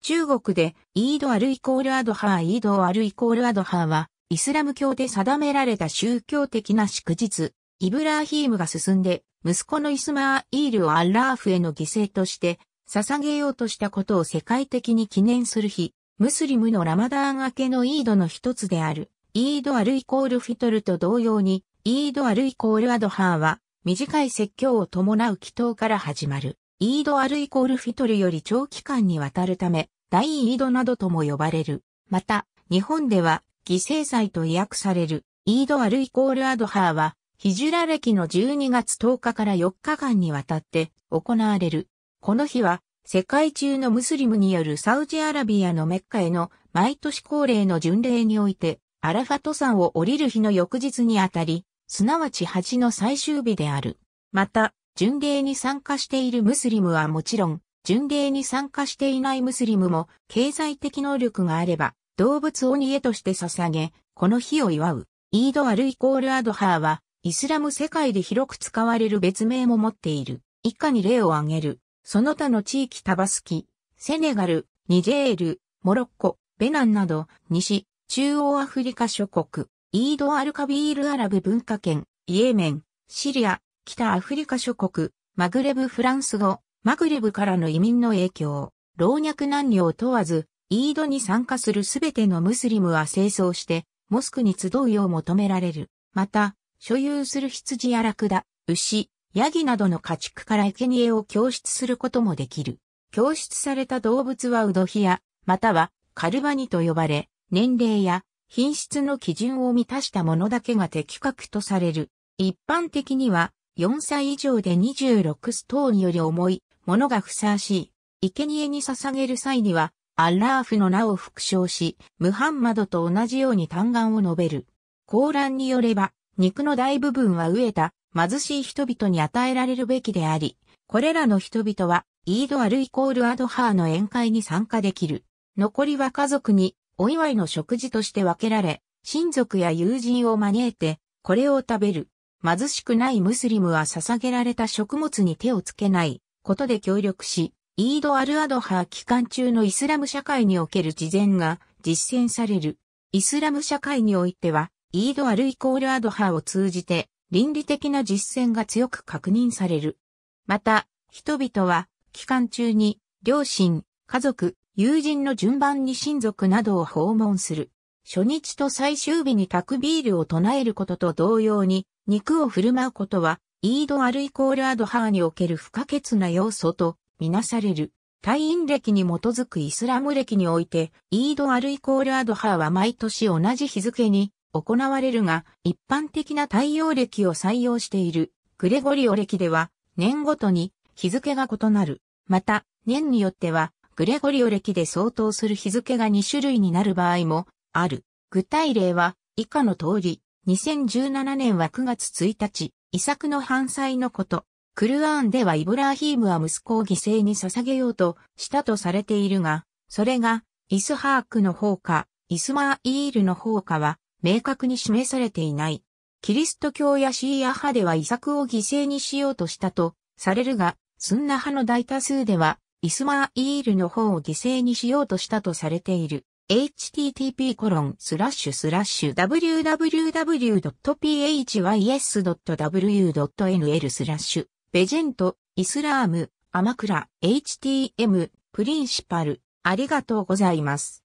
中国で、イードアルイコールアドハーイードアルイコールアドハーは、イスラム教で定められた宗教的な祝日、イブラーヒームが進んで、息子のイスマーイールをアッラーフへの犠牲として、捧げようとしたことを世界的に記念する日、ムスリムのラマダーン明けのイードの一つである、イードアルイコールフィトルと同様に、イードアルイコールアドハーは、短い説教を伴う祈祷から始まる。イードアルイコールフィトルより長期間にわたるため、大イードなどとも呼ばれる。また、日本では、犠牲祭と訳される、イードアルイコールアドハーは、ヒジュラ歴の12月10日から4日間にわたって行われる。この日は、世界中のムスリムによるサウジアラビアのメッカへの毎年恒例の巡礼において、アラファト山を降りる日の翌日にあたり、すなわち8の最終日である。また、巡礼に参加しているムスリムはもちろん、巡礼に参加していないムスリムも経済的能力があれば動物を煮として捧げ、この日を祝う。イードアルイコールアドハーは、イスラム世界で広く使われる別名も持っている。以下に例を挙げる。その他の地域タバスキ、セネガル、ニジェール、モロッコ、ベナンなど、西、中央アフリカ諸国、イードアルカビールアラブ文化圏、イエメン、シリア、北アフリカ諸国、マグレブフランス語、マグレブからの移民の影響、老若男女を問わず、イードに参加するすべてのムスリムは清掃して、モスクに集うよう求められる。また、所有する羊やラクダ、牛、ヤギなどの家畜から生贄を供出することもできる。供出された動物はウドヒア、またはカルバニと呼ばれ、年齢や品質の基準を満たしたものだけが的確とされる。一般的には、4歳以上で26ストーンより重いものがふさわしい。生贄に捧げる際には、アンラーフの名を復唱し、ムハンマドと同じように嘆願を述べる。コーランによれば、肉の大部分は飢えた、貧しい人々に与えられるべきであり、これらの人々は、イードアルイコールアドハーの宴会に参加できる。残りは家族に、お祝いの食事として分けられ、親族や友人を招いて、これを食べる。貧しくないムスリムは捧げられた食物に手をつけないことで協力し、イード・アル・アドハー期間中のイスラム社会における事前が実践される。イスラム社会においては、イード・アル・イコール・アドハーを通じて、倫理的な実践が強く確認される。また、人々は、期間中に、両親、家族、友人の順番に親族などを訪問する。初日と最終日にタクビールを唱えることと同様に、肉を振る舞うことは、イードアルイコールアドハーにおける不可欠な要素とみなされる。退院歴に基づくイスラム歴において、イードアルイコールアドハーは毎年同じ日付に行われるが、一般的な太陽暦を採用しているグレゴリオ暦では、年ごとに日付が異なる。また、年によっては、グレゴリオ暦で相当する日付が2種類になる場合もある。具体例は以下の通り、2017年は9月1日、遺作の犯罪のこと、クルアーンではイブラーヒームは息子を犠牲に捧げようとしたとされているが、それが、イスハークの方か、イスマーイールの方かは、明確に示されていない。キリスト教やシーア派では遺作を犠牲にしようとしたとされるが、スンナ派の大多数では、イスマーイールの方を犠牲にしようとしたとされている。http://www.phys.w.nl スラッシュ、ベジェント、イスラーム、アマクラ、htm、プリンシパル、ありがとうございます。